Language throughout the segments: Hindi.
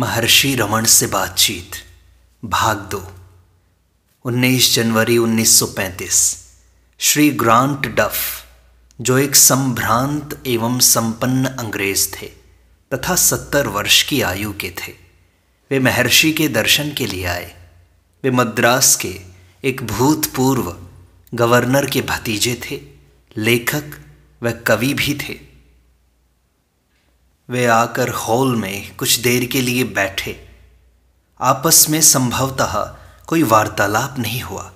महर्षि रमन से बातचीत भाग दो 19 जनवरी 1935 श्री ग्रांट डफ जो एक संभ्रांत एवं संपन्न अंग्रेज थे तथा सत्तर वर्ष की आयु के थे वे महर्षि के दर्शन के लिए आए वे मद्रास के एक भूतपूर्व गवर्नर के भतीजे थे लेखक व कवि भी थे वे आकर हॉल में कुछ देर के लिए बैठे आपस में संभवतः कोई वार्तालाप नहीं हुआ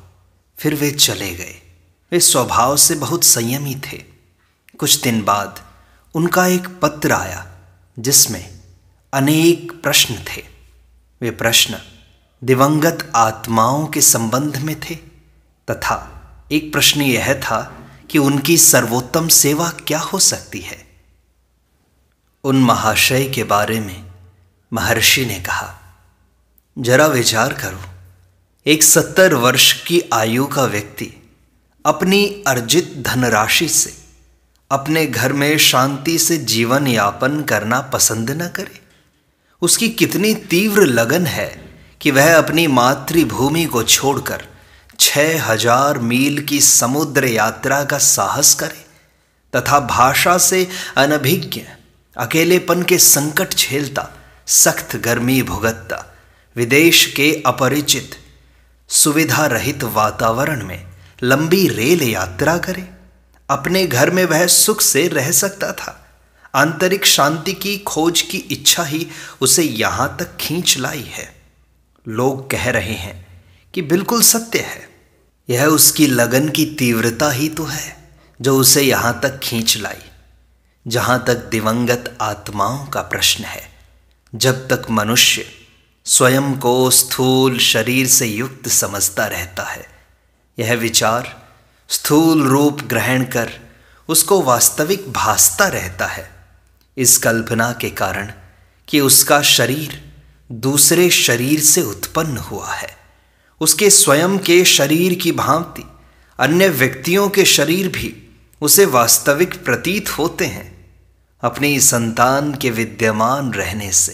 फिर वे चले गए वे स्वभाव से बहुत संयमी थे कुछ दिन बाद उनका एक पत्र आया जिसमें अनेक प्रश्न थे वे प्रश्न दिवंगत आत्माओं के संबंध में थे तथा एक प्रश्न यह था कि उनकी सर्वोत्तम सेवा क्या हो सकती है उन महाशय के बारे में महर्षि ने कहा जरा विचार करो एक सत्तर वर्ष की आयु का व्यक्ति अपनी अर्जित धनराशि से अपने घर में शांति से जीवन यापन करना पसंद न करे उसकी कितनी तीव्र लगन है कि वह अपनी मातृभूमि को छोड़कर छह हजार मील की समुद्र यात्रा का साहस करे तथा भाषा से अनभिज्ञ अकेलेपन के संकट झेलता सख्त गर्मी भुगतता विदेश के अपरिचित सुविधा रहित वातावरण में लंबी रेल यात्रा करे अपने घर में वह सुख से रह सकता था आंतरिक शांति की खोज की इच्छा ही उसे यहां तक खींच लाई है लोग कह रहे हैं कि बिल्कुल सत्य है यह उसकी लगन की तीव्रता ही तो है जो उसे यहां तक खींच लाई जहां तक दिवंगत आत्माओं का प्रश्न है जब तक मनुष्य स्वयं को स्थूल शरीर से युक्त समझता रहता है यह विचार स्थूल रूप ग्रहण कर उसको वास्तविक भासता रहता है इस कल्पना के कारण कि उसका शरीर दूसरे शरीर से उत्पन्न हुआ है उसके स्वयं के शरीर की भांति अन्य व्यक्तियों के शरीर भी उसे वास्तविक प्रतीत होते हैं अपनी संतान के विद्यमान रहने से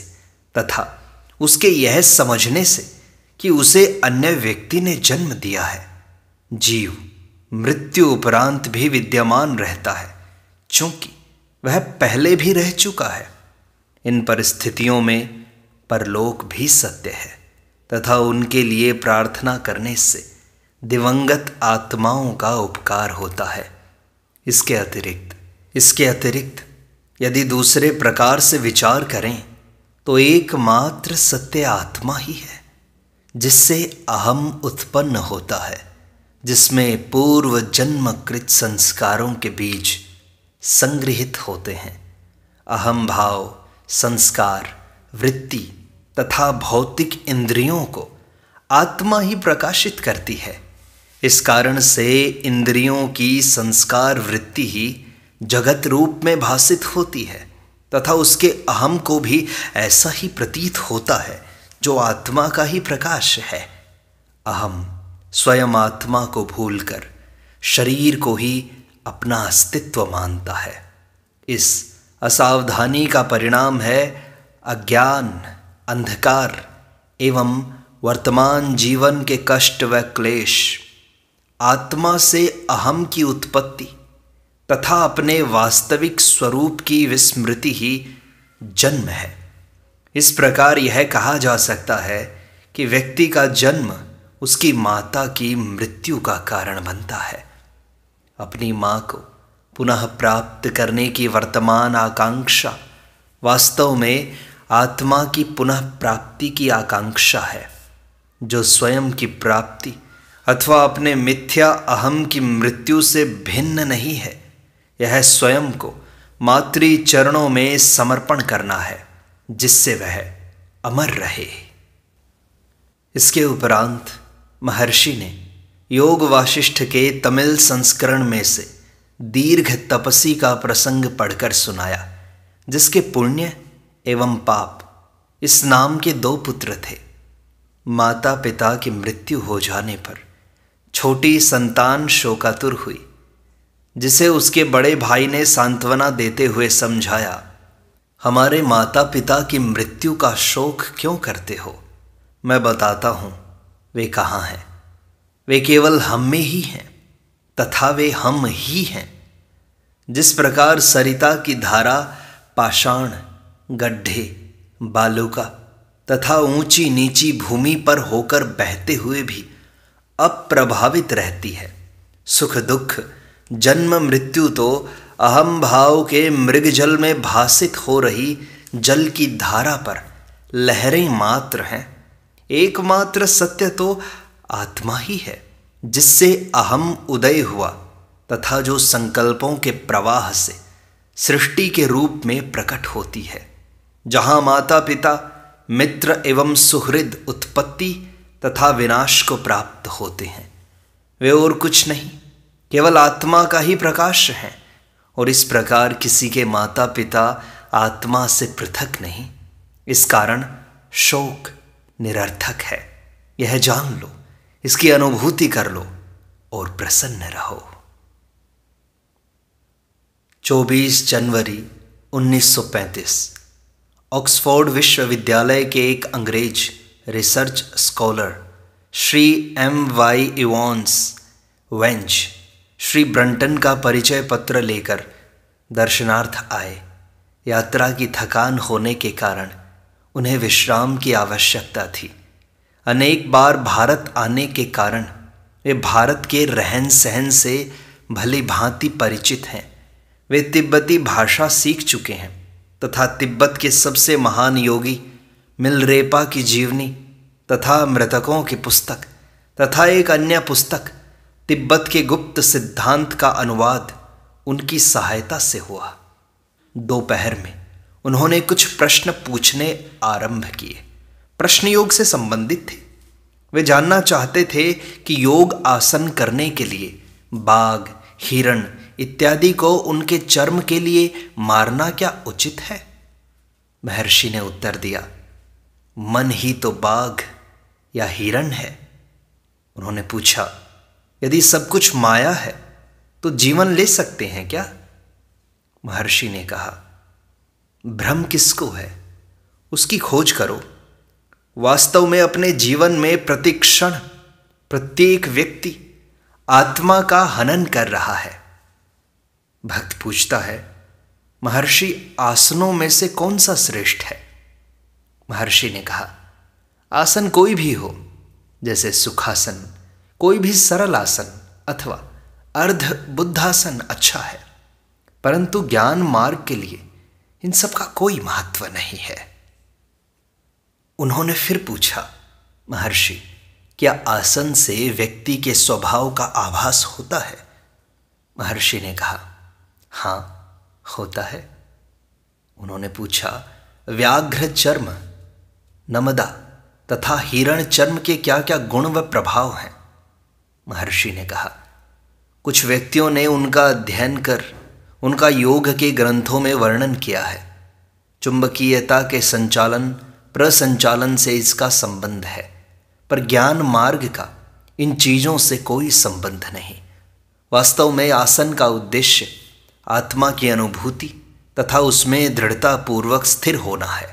तथा उसके यह समझने से कि उसे अन्य व्यक्ति ने जन्म दिया है जीव मृत्यु उपरांत भी विद्यमान रहता है क्योंकि वह पहले भी रह चुका है इन परिस्थितियों में परलोक भी सत्य है तथा उनके लिए प्रार्थना करने से दिवंगत आत्माओं का उपकार होता है इसके अतिरिक्त इसके अतिरिक्त यदि दूसरे प्रकार से विचार करें तो एकमात्र सत्य आत्मा ही है जिससे अहम उत्पन्न होता है जिसमें पूर्व जन्मकृत संस्कारों के बीज संग्रहित होते हैं अहम भाव संस्कार वृत्ति तथा भौतिक इंद्रियों को आत्मा ही प्रकाशित करती है इस कारण से इंद्रियों की संस्कार वृत्ति ही जगत रूप में भाषित होती है तथा उसके अहम को भी ऐसा ही प्रतीत होता है जो आत्मा का ही प्रकाश है अहम स्वयं आत्मा को भूलकर शरीर को ही अपना अस्तित्व मानता है इस असावधानी का परिणाम है अज्ञान अंधकार एवं वर्तमान जीवन के कष्ट व क्लेश आत्मा से अहम की उत्पत्ति तथा अपने वास्तविक स्वरूप की विस्मृति ही जन्म है इस प्रकार यह कहा जा सकता है कि व्यक्ति का जन्म उसकी माता की मृत्यु का कारण बनता है अपनी माँ को पुनः प्राप्त करने की वर्तमान आकांक्षा वास्तव में आत्मा की पुनः प्राप्ति की आकांक्षा है जो स्वयं की प्राप्ति अथवा अपने मिथ्या अहम की मृत्यु से भिन्न नहीं है यह स्वयं को मातृ चरणों में समर्पण करना है जिससे वह अमर रहे इसके उपरांत महर्षि ने योग वाशिष्ठ के तमिल संस्करण में से दीर्घ तपसी का प्रसंग पढ़कर सुनाया जिसके पुण्य एवं पाप इस नाम के दो पुत्र थे माता पिता की मृत्यु हो जाने पर छोटी संतान शोकातुर हुई जिसे उसके बड़े भाई ने सांत्वना देते हुए समझाया हमारे माता पिता की मृत्यु का शोक क्यों करते हो मैं बताता हूं वे कहाँ हैं वे केवल हम में ही हैं तथा वे हम ही हैं जिस प्रकार सरिता की धारा पाषाण गड्ढे बालुका तथा ऊंची नीची भूमि पर होकर बहते हुए भी अप्रभावित रहती है सुख दुख जन्म मृत्यु तो अहम भाव के मृग जल में भासित हो रही जल की धारा पर लहरें मात्र हैं एकमात्र सत्य तो आत्मा ही है जिससे अहम उदय हुआ तथा जो संकल्पों के प्रवाह से सृष्टि के रूप में प्रकट होती है जहाँ माता पिता मित्र एवं सुहृद उत्पत्ति तथा विनाश को प्राप्त होते हैं वे और कुछ नहीं केवल आत्मा का ही प्रकाश है और इस प्रकार किसी के माता पिता आत्मा से पृथक नहीं इस कारण शोक निरर्थक है यह जान लो इसकी अनुभूति कर लो और प्रसन्न रहो 24 जनवरी 1935 ऑक्सफोर्ड विश्वविद्यालय के एक अंग्रेज research scholar Shri M Y Evans Wentz Shri Brunton का परिचय पत्र लेकर दर्शनार्थ आए यात्रा की थकान होने के कारण उन्हें विश्राम की आवश्यकता थी अनेक बार भारत आने के कारण वे भारत के रहन सहन से भली भांति परिचित हैं वे तिब्बती भाषा सीख चुके हैं तथा तिब्बत के सबसे महान योगी मिलरेपा की जीवनी तथा मृतकों की पुस्तक तथा एक अन्य पुस्तक तिब्बत के गुप्त सिद्धांत का अनुवाद उनकी सहायता से हुआ दोपहर में उन्होंने कुछ प्रश्न पूछने आरंभ किए प्रश्न योग से संबंधित थे वे जानना चाहते थे कि योग आसन करने के लिए बाघ हिरण इत्यादि को उनके चर्म के लिए मारना क्या उचित है महर्षि ने उत्तर दिया मन ही तो बाघ या हिरण है उन्होंने पूछा यदि सब कुछ माया है तो जीवन ले सकते हैं क्या महर्षि ने कहा भ्रम किसको है उसकी खोज करो वास्तव में अपने जीवन में प्रतिक्षण प्रत्येक व्यक्ति आत्मा का हनन कर रहा है भक्त पूछता है महर्षि आसनों में से कौन सा श्रेष्ठ है महर्षि ने कहा आसन कोई भी हो जैसे सुखासन कोई भी सरल आसन अथवा अर्ध बुद्धासन अच्छा है परंतु ज्ञान मार्ग के लिए इन सब का कोई महत्व नहीं है उन्होंने फिर पूछा महर्षि क्या आसन से व्यक्ति के स्वभाव का आभास होता है महर्षि ने कहा हां होता है उन्होंने पूछा व्याघ्र चर्म नमदा तथा हिरण चर्म के क्या क्या गुण व प्रभाव हैं महर्षि ने कहा कुछ व्यक्तियों ने उनका अध्ययन कर उनका योग के ग्रंथों में वर्णन किया है चुंबकीयता के संचालन प्रसंचालन से इसका संबंध है पर ज्ञान मार्ग का इन चीज़ों से कोई संबंध नहीं वास्तव में आसन का उद्देश्य आत्मा की अनुभूति तथा उसमें दृढ़तापूर्वक स्थिर होना है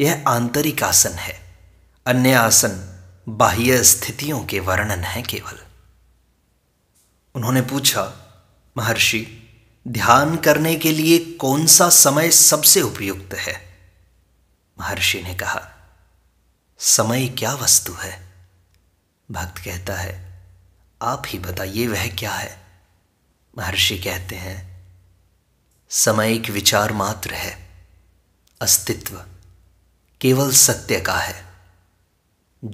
यह आंतरिक आसन है अन्य आसन बाह्य स्थितियों के वर्णन है केवल उन्होंने पूछा महर्षि ध्यान करने के लिए कौन सा समय सबसे उपयुक्त है महर्षि ने कहा समय क्या वस्तु है भक्त कहता है आप ही बताइए वह क्या है महर्षि कहते हैं समय एक विचार मात्र है अस्तित्व केवल सत्य का है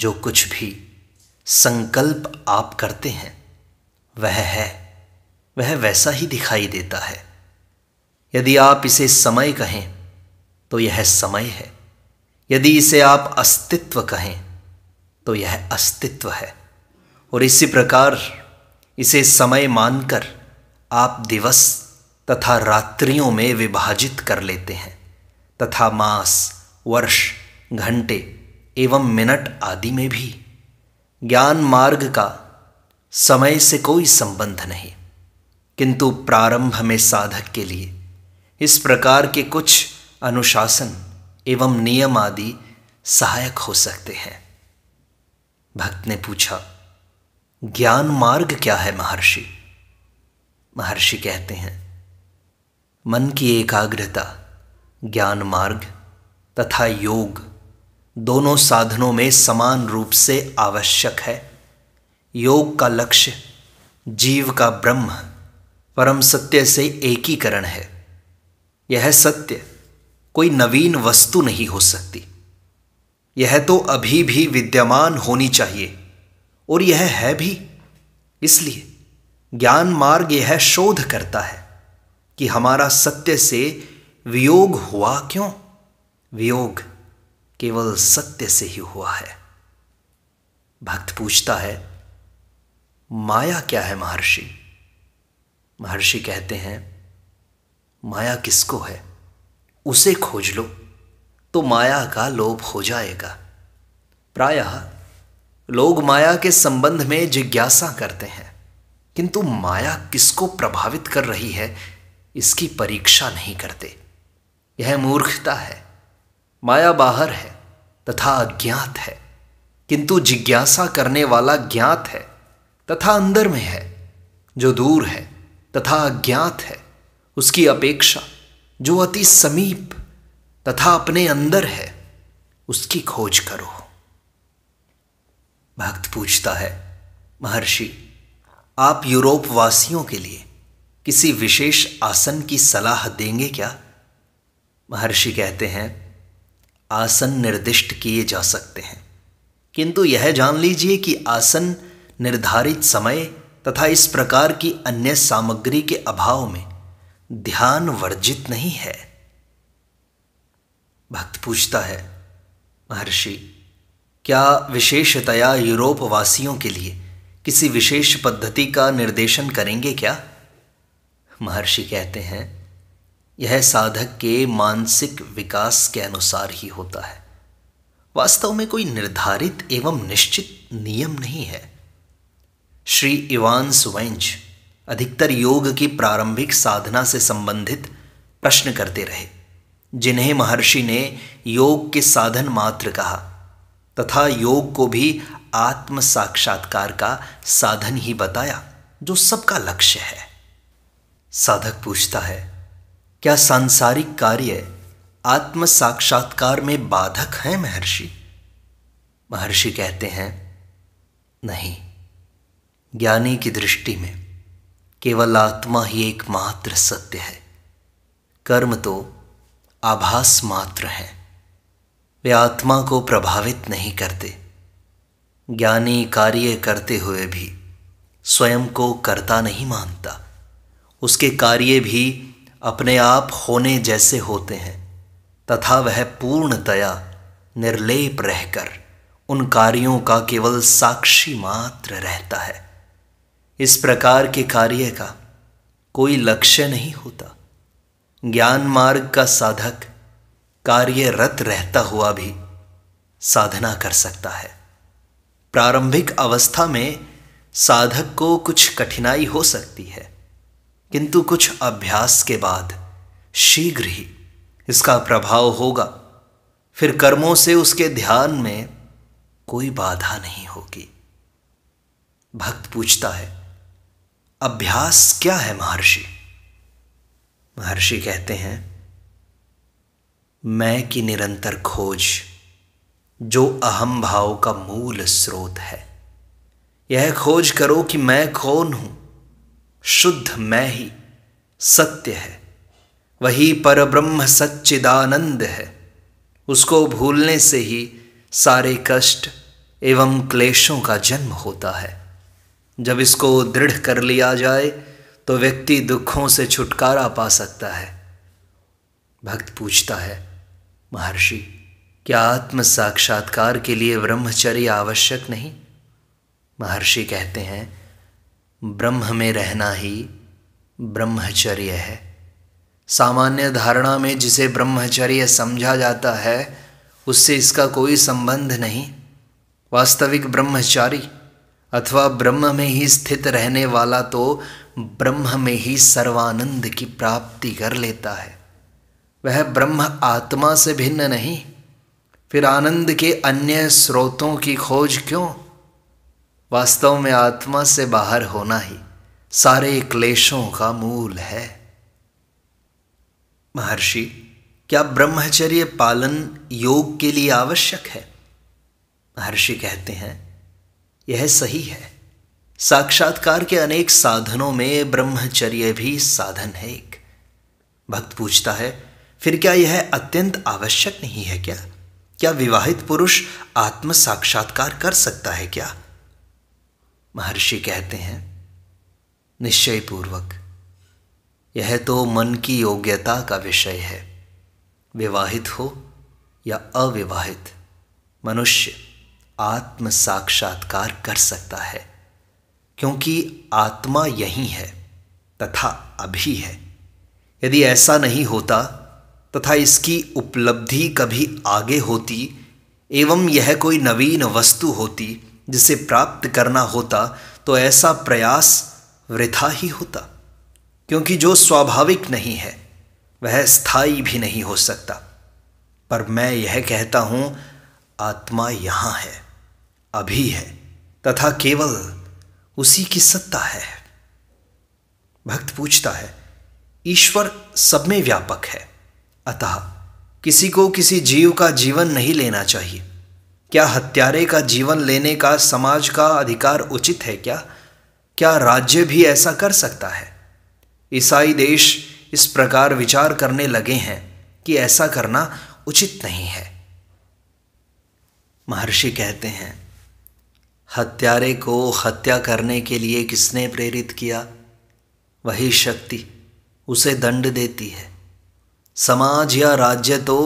जो कुछ भी संकल्प आप करते हैं वह है वह वैसा ही दिखाई देता है यदि आप इसे समय कहें तो यह समय है यदि इसे आप अस्तित्व कहें तो यह अस्तित्व है और इसी प्रकार इसे समय मानकर आप दिवस तथा रात्रियों में विभाजित कर लेते हैं तथा मास वर्ष घंटे एवं मिनट आदि में भी ज्ञान मार्ग का समय से कोई संबंध नहीं किंतु प्रारंभ में साधक के लिए इस प्रकार के कुछ अनुशासन एवं नियम आदि सहायक हो सकते हैं भक्त ने पूछा ज्ञान मार्ग क्या है महर्षि महर्षि कहते हैं मन की एकाग्रता ज्ञान मार्ग तथा योग दोनों साधनों में समान रूप से आवश्यक है योग का लक्ष्य जीव का ब्रह्म परम सत्य से एकीकरण है यह सत्य कोई नवीन वस्तु नहीं हो सकती यह तो अभी भी विद्यमान होनी चाहिए और यह है भी इसलिए ज्ञान मार्ग यह शोध करता है कि हमारा सत्य से वियोग हुआ क्यों वियोग केवल सत्य से ही हुआ है भक्त पूछता है माया क्या है महर्षि महर्षि कहते हैं माया किसको है उसे खोज लो तो माया का लोभ हो जाएगा प्रायः लोग माया के संबंध में जिज्ञासा करते हैं किंतु माया किसको प्रभावित कर रही है इसकी परीक्षा नहीं करते यह मूर्खता है माया बाहर है तथा अज्ञात है किंतु जिज्ञासा करने वाला ज्ञात है तथा अंदर में है जो दूर है तथा अज्ञात है उसकी अपेक्षा जो अति समीप तथा अपने अंदर है उसकी खोज करो भक्त पूछता है महर्षि आप यूरोप वासियों के लिए किसी विशेष आसन की सलाह देंगे क्या महर्षि कहते हैं आसन निर्दिष्ट किए जा सकते हैं किंतु यह जान लीजिए कि आसन निर्धारित समय तथा इस प्रकार की अन्य सामग्री के अभाव में ध्यान वर्जित नहीं है भक्त पूछता है महर्षि क्या विशेषतया यूरोप वासियों के लिए किसी विशेष पद्धति का निर्देशन करेंगे क्या महर्षि कहते हैं यह साधक के मानसिक विकास के अनुसार ही होता है वास्तव में कोई निर्धारित एवं निश्चित नियम नहीं है श्री इवांस वेंच अधिकतर योग की प्रारंभिक साधना से संबंधित प्रश्न करते रहे जिन्हें महर्षि ने योग के साधन मात्र कहा तथा योग को भी आत्म साक्षात्कार का साधन ही बताया जो सबका लक्ष्य है साधक पूछता है क्या सांसारिक कार्य आत्म साक्षात्कार में बाधक हैं महर्षि महर्षि कहते हैं नहीं ज्ञानी की दृष्टि में केवल आत्मा ही एकमात्र सत्य है कर्म तो आभास मात्र हैं वे आत्मा को प्रभावित नहीं करते ज्ञानी कार्य करते हुए भी स्वयं को करता नहीं मानता उसके कार्य भी अपने आप होने जैसे होते हैं तथा वह पूर्णतया निर्लेप रहकर उन कार्यों का केवल साक्षी मात्र रहता है इस प्रकार के कार्य का कोई लक्ष्य नहीं होता ज्ञान मार्ग का साधक कार्यरत रहता हुआ भी साधना कर सकता है प्रारंभिक अवस्था में साधक को कुछ कठिनाई हो सकती है किंतु कुछ अभ्यास के बाद शीघ्र ही इसका प्रभाव होगा फिर कर्मों से उसके ध्यान में कोई बाधा नहीं होगी भक्त पूछता है अभ्यास क्या है महर्षि महर्षि कहते हैं मैं की निरंतर खोज जो अहम भाव का मूल स्रोत है यह खोज करो कि मैं कौन हूं शुद्ध मैं ही सत्य है वही पर ब्रह्म सच्चिदानंद है उसको भूलने से ही सारे कष्ट एवं क्लेशों का जन्म होता है जब इसको दृढ़ कर लिया जाए तो व्यक्ति दुखों से छुटकारा पा सकता है भक्त पूछता है महर्षि क्या आत्म साक्षात्कार के लिए ब्रह्मचर्य आवश्यक नहीं महर्षि कहते हैं ब्रह्म में रहना ही ब्रह्मचर्य है सामान्य धारणा में जिसे ब्रह्मचर्य समझा जाता है उससे इसका कोई संबंध नहीं वास्तविक ब्रह्मचारी अथवा ब्रह्म में ही स्थित रहने वाला तो ब्रह्म में ही सर्वानंद की प्राप्ति कर लेता है वह ब्रह्म आत्मा से भिन्न नहीं फिर आनंद के अन्य स्रोतों की खोज क्यों वास्तव में आत्मा से बाहर होना ही सारे क्लेशों का मूल है महर्षि क्या ब्रह्मचर्य पालन योग के लिए आवश्यक है महर्षि कहते हैं यह सही है साक्षात्कार के अनेक साधनों में ब्रह्मचर्य भी साधन है एक भक्त पूछता है फिर क्या यह अत्यंत आवश्यक नहीं है क्या क्या विवाहित पुरुष आत्म साक्षात्कार कर सकता है क्या महर्षि कहते हैं निश्चय पूर्वक यह तो मन की योग्यता का विषय है विवाहित हो या अविवाहित मनुष्य आत्म साक्षात्कार कर सकता है क्योंकि आत्मा यही है तथा अभी है यदि ऐसा नहीं होता तथा इसकी उपलब्धि कभी आगे होती एवं यह कोई नवीन वस्तु होती जिसे प्राप्त करना होता तो ऐसा प्रयास वृथा ही होता क्योंकि जो स्वाभाविक नहीं है वह स्थायी भी नहीं हो सकता पर मैं यह कहता हूँ आत्मा यहाँ है अभी है तथा केवल उसी की सत्ता है भक्त पूछता है ईश्वर सब में व्यापक है अतः किसी को किसी जीव का जीवन नहीं लेना चाहिए क्या हत्यारे का जीवन लेने का समाज का अधिकार उचित है क्या क्या राज्य भी ऐसा कर सकता है ईसाई देश इस प्रकार विचार करने लगे हैं कि ऐसा करना उचित नहीं है महर्षि कहते हैं हत्यारे को हत्या करने के लिए किसने प्रेरित किया वही शक्ति उसे दंड देती है समाज या राज्य तो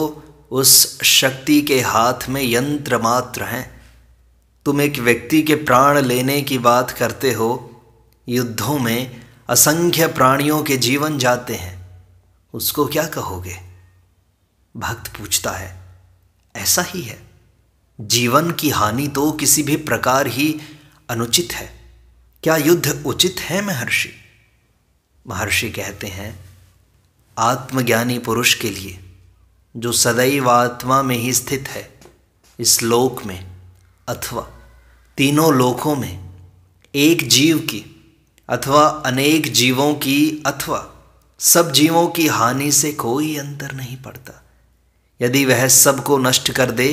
उस शक्ति के हाथ में यंत्र मात्र हैं तुम एक व्यक्ति के प्राण लेने की बात करते हो युद्धों में असंख्य प्राणियों के जीवन जाते हैं उसको क्या कहोगे भक्त पूछता है ऐसा ही है जीवन की हानि तो किसी भी प्रकार ही अनुचित है क्या युद्ध उचित है महर्षि महर्षि कहते हैं आत्मज्ञानी पुरुष के लिए जो सदैव आत्मा में ही स्थित है इस लोक में अथवा तीनों लोकों में एक जीव की अथवा अनेक जीवों की अथवा सब जीवों की हानि से कोई अंतर नहीं पड़ता यदि वह सबको नष्ट कर दे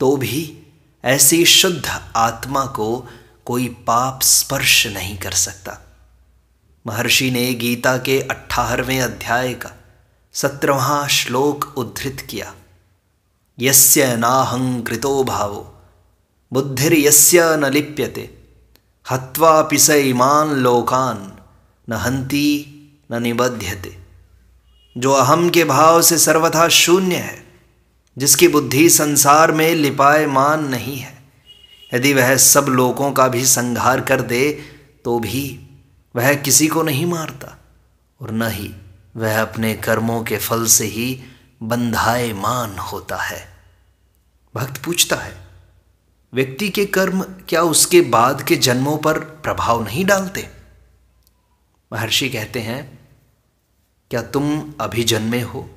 तो भी ऐसी शुद्ध आत्मा को कोई पाप स्पर्श नहीं कर सकता महर्षि ने गीता के अठारहवें अध्याय का सत्रहवा श्लोक उद्धृत किया यस्य नाहंकृतो भावो भावो यस्य न लिप्यते हत्वा पिस इमान लोकान न हंती न निबध्यते जो अहम के भाव से सर्वथा शून्य है जिसकी बुद्धि संसार में लिपायमान नहीं है यदि वह सब लोगों का भी संहार कर दे तो भी वह किसी को नहीं मारता और न ही वह अपने कर्मों के फल से ही बंधायमान होता है भक्त पूछता है व्यक्ति के कर्म क्या उसके बाद के जन्मों पर प्रभाव नहीं डालते महर्षि कहते हैं क्या तुम अभी जन्मे हो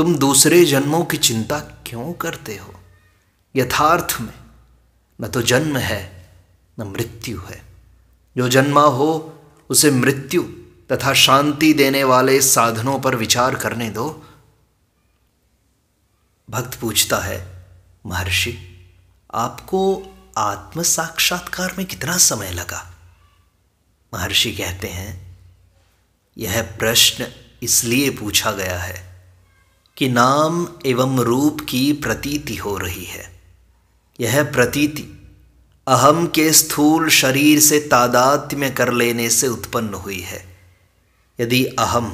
तुम दूसरे जन्मों की चिंता क्यों करते हो यथार्थ में न तो जन्म है न मृत्यु है जो जन्मा हो उसे मृत्यु तथा शांति देने वाले साधनों पर विचार करने दो भक्त पूछता है महर्षि आपको आत्म साक्षात्कार में कितना समय लगा महर्षि कहते हैं यह प्रश्न इसलिए पूछा गया है कि नाम एवं रूप की प्रतीति हो रही है यह प्रतीति अहम के स्थूल शरीर से तादात्म्य कर लेने से उत्पन्न हुई है यदि अहम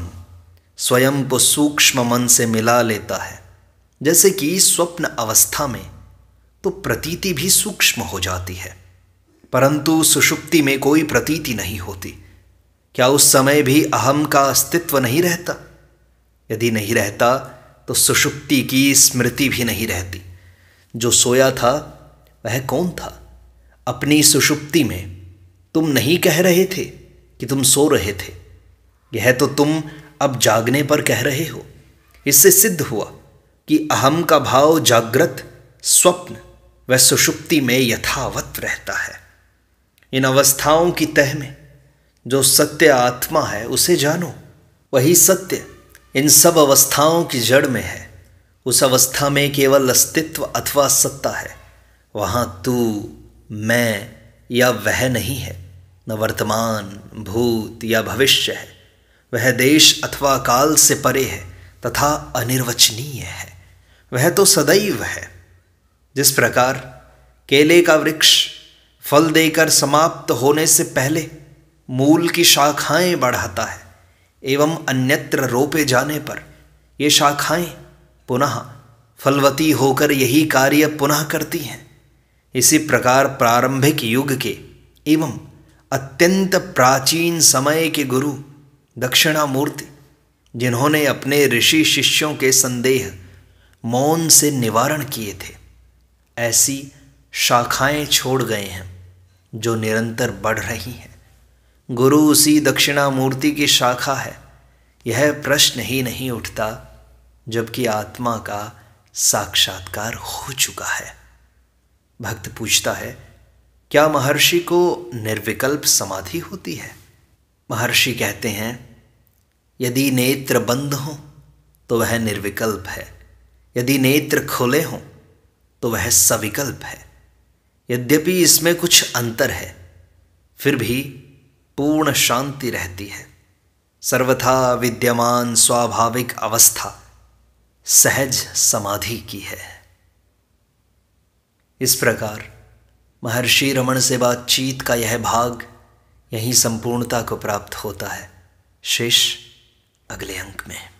स्वयं को सूक्ष्म मन से मिला लेता है जैसे कि स्वप्न अवस्था में तो प्रतीति भी सूक्ष्म हो जाती है परंतु सुषुप्ति में कोई प्रतीति नहीं होती क्या उस समय भी अहम का अस्तित्व नहीं रहता यदि नहीं रहता तो सुषुप्ति की स्मृति भी नहीं रहती जो सोया था वह कौन था अपनी सुषुप्ति में तुम नहीं कह रहे थे कि तुम सो रहे थे यह तो तुम अब जागने पर कह रहे हो इससे सिद्ध हुआ कि अहम का भाव जागृत स्वप्न व सुषुप्ति में यथावत रहता है इन अवस्थाओं की तह में जो सत्य आत्मा है उसे जानो वही सत्य इन सब अवस्थाओं की जड़ में है उस अवस्था में केवल अस्तित्व अथवा सत्ता है वहाँ तू मैं या वह नहीं है न वर्तमान भूत या भविष्य है वह देश अथवा काल से परे है तथा अनिर्वचनीय है वह तो सदैव है जिस प्रकार केले का वृक्ष फल देकर समाप्त होने से पहले मूल की शाखाएं बढ़ाता है एवं अन्यत्र रोपे जाने पर ये शाखाएं पुनः फलवती होकर यही कार्य पुनः करती हैं इसी प्रकार प्रारंभिक युग के एवं अत्यंत प्राचीन समय के गुरु दक्षिणामूर्ति जिन्होंने अपने ऋषि शिष्यों के संदेह मौन से निवारण किए थे ऐसी शाखाएं छोड़ गए हैं जो निरंतर बढ़ रही हैं गुरु उसी दक्षिणा मूर्ति की शाखा है यह प्रश्न ही नहीं उठता जबकि आत्मा का साक्षात्कार हो चुका है भक्त पूछता है क्या महर्षि को निर्विकल्प समाधि होती है महर्षि कहते हैं यदि नेत्र बंद हो तो वह निर्विकल्प है यदि नेत्र खुले हों तो वह सविकल्प है यद्यपि इसमें कुछ अंतर है फिर भी पूर्ण शांति रहती है सर्वथा विद्यमान स्वाभाविक अवस्था सहज समाधि की है इस प्रकार महर्षि रमण से बातचीत का यह भाग यहीं संपूर्णता को प्राप्त होता है शेष अगले अंक में